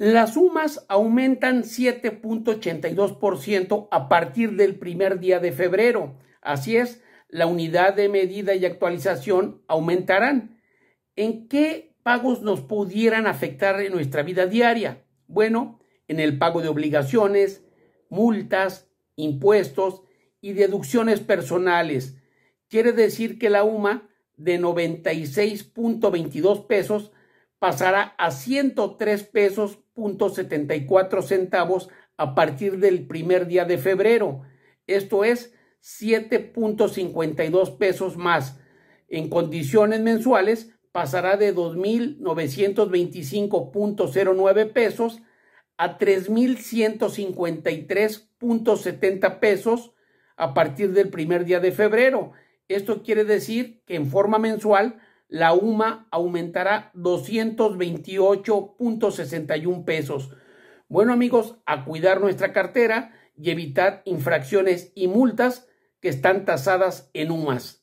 Las sumas aumentan 7.82% a partir del primer día de febrero. Así es, la unidad de medida y actualización aumentarán. ¿En qué pagos nos pudieran afectar en nuestra vida diaria? Bueno, en el pago de obligaciones, multas, impuestos y deducciones personales. Quiere decir que la UMA de 96.22 pesos pasará a 103 pesos 74 centavos a partir del primer día de febrero. Esto es 7.52 pesos más. En condiciones mensuales pasará de 2.925.09 pesos a 3.153.70 pesos a partir del primer día de febrero. Esto quiere decir que en forma mensual la UMA aumentará 228.61 pesos. Bueno amigos, a cuidar nuestra cartera y evitar infracciones y multas que están tasadas en UMAS.